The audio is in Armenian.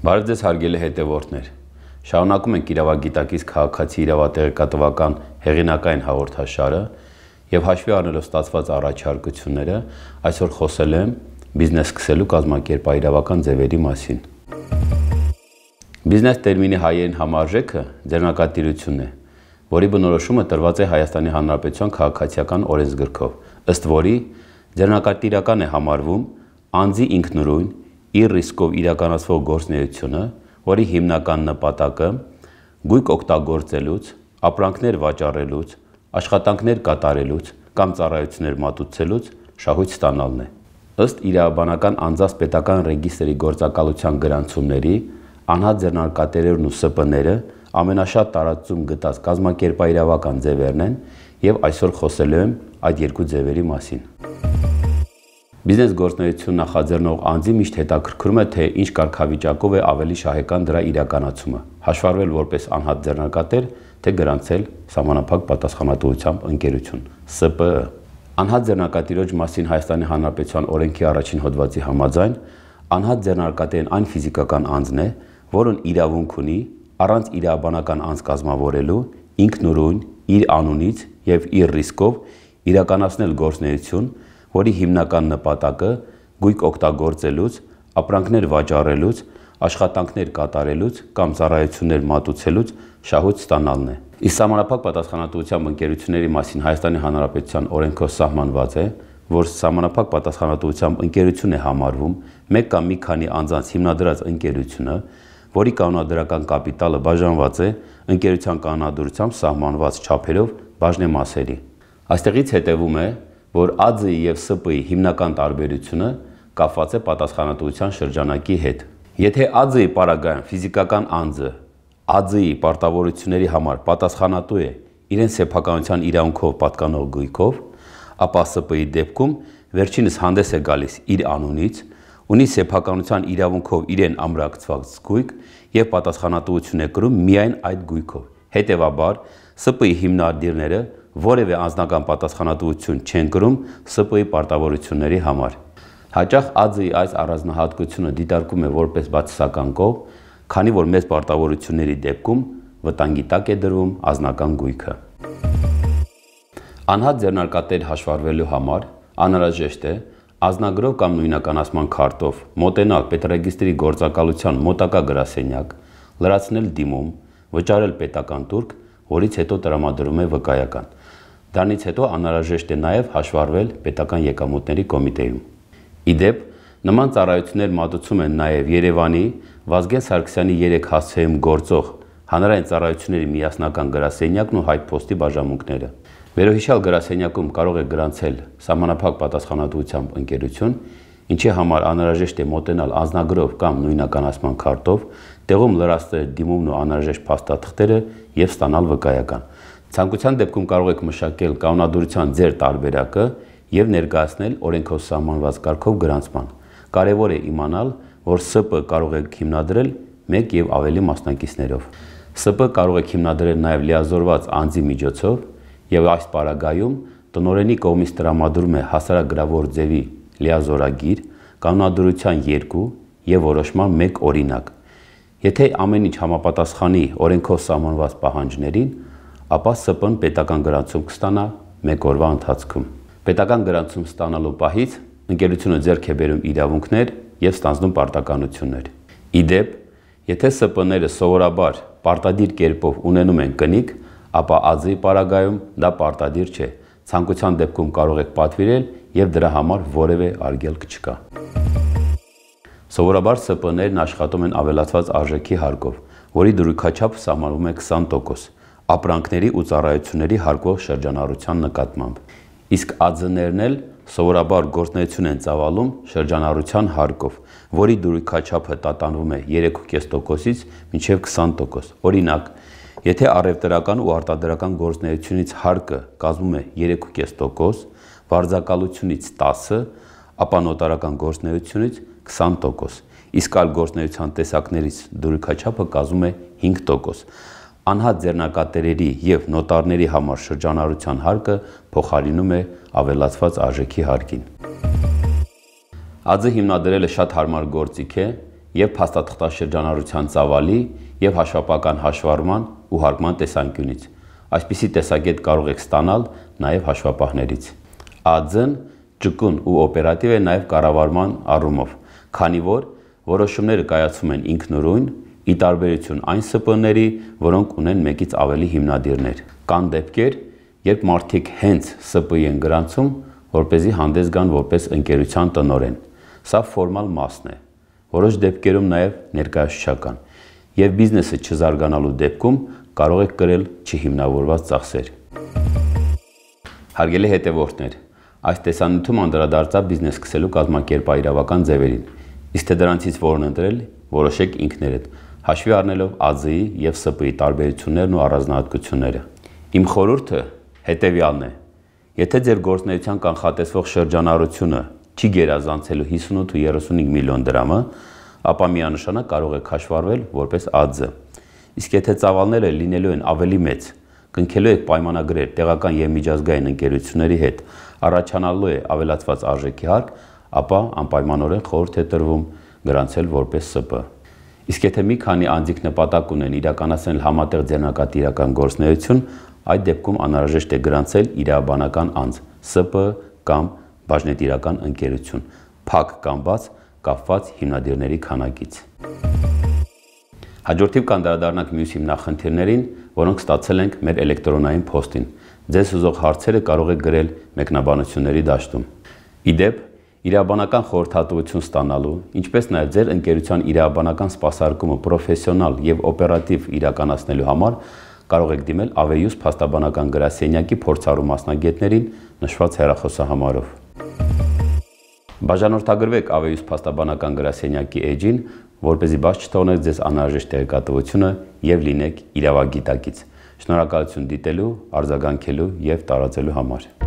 Բարև ձեզ հարգելի հետևորդներ։ Շարունակում ենք իրավագիտակից քաղաքացի իրավատեղեկատվական հեղինակային հաղորդաշարը եւ հաշվի առնելով ստացված առաջարկությունները այսօր խոսել եմ բիզնես սկսելու կազմակերպայիրավական ձևերի մասին։ Բիզնես տերմինի հայերեն համարժեքը ձեռնակատիրություն է, որի բնորոշումը տրված է Հայաստանի Հանրապետության քաղաքացիական օրենսգրքով, ըստ որի ձեռնակատիրական է համարվում անձի ինքնուրույն իր ռիսկով իրականացվող գործնեությունը, որի հիմնական նպատակը գույք օգտագործելուց, ապրանքներ վաճառելուց, աշխատանքներ կատարելուց կամ ծառայություններ մատուցելուց շահույթ ստանալն է։ Ըստ իրավաբանական անձանց պետական ռեգիստրի գործակալության գրանցումների, անհատ ձեռնարկատերերն ու ՍՊ-ները ամենաշատ տարածում գտած կազմակերպայիրավական ձևերն են եւ այսօր խոսելու եմ այդ երկու ձևերի մասին։ Բիզնես գործնեություն նախաձեռնող անձի միշտ հետաքրքրում է, թե ինչ կարգավիճակով է ավելի շահեկան դրա իրականացումը, հաշվարվել որպես անհատ ձեռնակատեր, թե գրանցել համանապակ պատասխանատվությամբ ընկերություն (ՍՊԸ)։ Անհատ ձեռնակատիրոջ մասին Հայաստանի Հանրապետության օրենքի առաջին հոդվածի համաձայն անհատ ձեռնակատերն այն ֆիզիկական անձն է, որն իրավունք ունի առանց իրաբանական անձ կազմավորելու ինքնուրույն իր անունից եւ իր ռիսկով իրականացնել գործունեություն որի հիմնական նպատակը գույք օգտագործելուց, ապրանքներ վաճառելուց, աշխատանքներ կատարելուց կամ ծառայություններ մատուցելուց շահույթ ստանալն է։ Իսկ համանապակ պատասխանատվությամբ ընկերությունների մասին Հայաստանի Հանրապետության օրենքով սահմանված է, որ համանապակ պատասխանատվությամբ ընկերություն է համարվում մեկ կամ մի քանի անձանց հիմնադրած ընկերությունը, որի կանոնադրական կապիտալը բաժանված է ընկերության կանոնադրությամբ սահմանված չափերով բաժնեմասերի։ Այստեղից հետևում է, որ ԱՁ-ի եւ ՍՊ-ի հիմնական տարբերությունը կապված է պատասխանատվության շրջանակի հետ։ Եթե ԱԾ-ի պարագայում ֆիզիկական անձը ԱԾ-ի պարտավորությունների համար պատասխանատու է իրեն սեփականության իրանքով պատկանող գույքով, ապա ՍՊ-ի դեպքում վերջինս հանդես է գալիս իր անունից, ունի սեփականության իրավունքով իրեն ամրակցված գույք եւ պատասխանատվություն է կրում միայն այդ գույքով։ Հետևաբար ՍՊ-ի հիմնադիրները որևէ անձնական պատասխանատվություն չեն կրում ՍՊՕ-ի պարտավորությունների համար։ Հաճախ ԱԾ-ի այս առանձնահատկությունը դիտարկում է որպես բացասական կողմ, քանի որ մեծ պարտավորությունների դեպքում վտանգի տակ է դրվում անձնական գույքը։ Անհատ ձեռնարկատեր հաշվարվելու համար անհրաժեշտ է ազնագրով կամ նույնականացման քարտով մոտենալ պետրեգիստրի գործակալության մոտակա գրասենյակ, լրացնել դիմում, վճարել պետական տուրք, որից հետո տրամադրում է վկայական։ Դրանից հետո անհրաժեշտ է նաև հաշվարվել պետական եկամուտների կոմիտեում։ Իդեպ նման ծառայություններ մատուցում են նաև Երևանի Վազգեն Սարգսյանի 3 հասցեում գործող հանրային ծառայությունների միասնական գրասենյակն ու հայտ փոստի բաժանմունքները։ Վերոհիշալ գրասենյակում կարող է գրանցել համանախապակ պատասխանատվությամբ ընկերություն, ինչի համար անհրաժեշտ է մոտենալ անznագրով կամ նույնականացման քարտով, տեղում լրացնել դիմումն ու անհրաժեշտ փաստաթղթերը եւ ստանալ վկայական։ Ցանկության դեպքում կարող եք մշակել կանոնադրության ձեր տարբերակը եւ ներկայացնել օրենքով սահմանված կարգով գրանցման։ Կարևոր է իմանալ, որ ՍՊ կարող եք հիմնադրել 1 եւ ավելի մասնակիցներով։ ՍՊ կարող եք հիմնադրել նաեւ լիազորված անձի միջոցով եւ այս պարագայում տնորենի կողմից տրամադրում է հասարակագրավոր ձևի լիազորագիր, կանոնադրության 2 եւ որոշման 1 օրինակ։ Եթե ամեն ինչ համապատասխանի օրենքով սահմանված պահանջներին, ապա ՍՊ-ն պետական գրանցում կստանա 1 օրվա ընթացքում։ Պետական գրանցում ստանալու պահից ընկերությունը ձեռք է բերում իրավունքներ եւ ստանձնում պարտականություններ։ Իդեպ, եթե ՍՊ-ները սովորաբար պարտադիր կերպով ունենում են կնիկ, ապա ԱԶ-ի պարագայում դա պարտադիր չէ։ Ցանկության դեպքում կարող եք պատվիրել եւ դրա համար որևէ արգելք չկա։ Սովորաբար ՍՊ-ներն աշխատում են ավելացված արժեքի հարկով, որի դրույքաչափը սահմանվում է 20% ապրանքների ու ծառայությունների հարկող շրջանառության նկատմամբ։ Իսկ ԱԶՆ-ներն էլ սովորաբար գործնություն են ծավալում շրջանառության հարկով, որի դուրքաչափը տատանվում է 3.5%-ից մինչև 20%։ Օրինակ, եթե առևտրական ու արտադրական գործնությունից հարկը կազմում է 3.5%, վարձակալությունից 10, ապա նոտարական գործնությունից 20%, իսկ այլ գործնության տեսակներից դուրքաչափը կազմում է 5% անհատ ձեռնակատերերի եւ նոտարների համար շրջանառության հարկը փոխարինում է ավելացված արժեքի հարկին։ Ածը հիմնադրելը շատ հարմար գործիք է եւ փաստաթղթաշրջանառության ծավալի եւ հաշվապական հաշվառման ու հարկման տեսանկյունից։ Այսպիսի տեսակետ կարող եք ստանալ նաեւ հաշվապահներից։ Ածն ճկուն ու օպերատիվ է նաեւ կառավարման առումով, քանի որ որոշումները կայացվում են ինքնուրույն Ի տարբերություն այն ՍՊ-ների, որոնք ունեն մեկից ավելի հիմնադիրներ։ Կան դեպքեր, երբ մարդիկ հենց ՍՊ-ի են գրանցում, որ เป զի հանդես գան որպես ընկերության տնորեն։ Սա ֆորմալ մասն է։ Որոշ դեպքերում նաև ներկայացուցչական։ Եվ բիզնեսը չզարգանալու դեպքում կարող եք կրել չհիմնավորված ծախսեր։ Հարգելի հետևորդներ, այս տեսանյութում անդրադարձա բիզնես սկսելու կազմակերպա իրավական ձևերին։ Իսկ թե դրանցից որն ընտրել, որոշեք ինքներդ հաշվի առնելով ԱԶ-ի եւ ՍՊ-ի տարբերություններն ու առանձնահատկությունները։ Իմ խորհուրդը հետեւյալն է. եթե ձեր գործնեության կանխատեսվող շրջանառությունը չի գերազանցելու 58 ու 35 միլիոն դրամը, ապա միանշանակ կարող եք հաշվարվել որպես ԱԶ։ Իսկ եթե ծավալները լինելու են ավելի մեծ, կնքելու եք պայմանագրեր տեղական եւ միջազգային ընկերությունների հետ, առաջանալու է ավելացված արժեքի հարկ, ապա անպայմանորեն խորհուրդ է տրվում գրանցել որպես ՍՊ։ Իսկ եթե մի քանի անձիկ նպատակ ունեն իրականացնել համատեղ ձեռնակատիրական գործնեություն, այդ դեպքում անհրաժեշտ է գրանցել իրավաբանական անձ ՍՊ կամ բաժնետիրական ընկերություն, փակ կամ բաց կապված հիմնադիրների քանակից։ Հաջորդիվ կան դարադարնակ մյուս հիմնախնդիրներին, որոնք ստացել ենք մեր էլեկտրոնային փոստին։ Ձեզ ուզող հարցերը կարող եք գրել մեկնաբանությունների դաշտում։ Իդեպ, իրաբանական խորհրդատվություն ստանալու, ինչպես նաև ձեր ընկերության իրաբանական սպասարկումը պրոֆեսիոնալ եւ օպերատիվ իրականացնելու համար կարող եք դիմել Ավեյուս փաստաբանական գրասենյակի փորձառու մասնագետներին նշված հեռախոսահամարով։ Բաժանորդագրվեք Ավեյուս փաստաբանական գրասենյակի էջին, որ เป զի բաց չթողնեք ձեզ անհրաժեշտ տեղեկատվությունը եւ լինեք իրավագիտակից։ Շնորհակալություն դիտելու, արձագանքելու եւ տարածելու համար։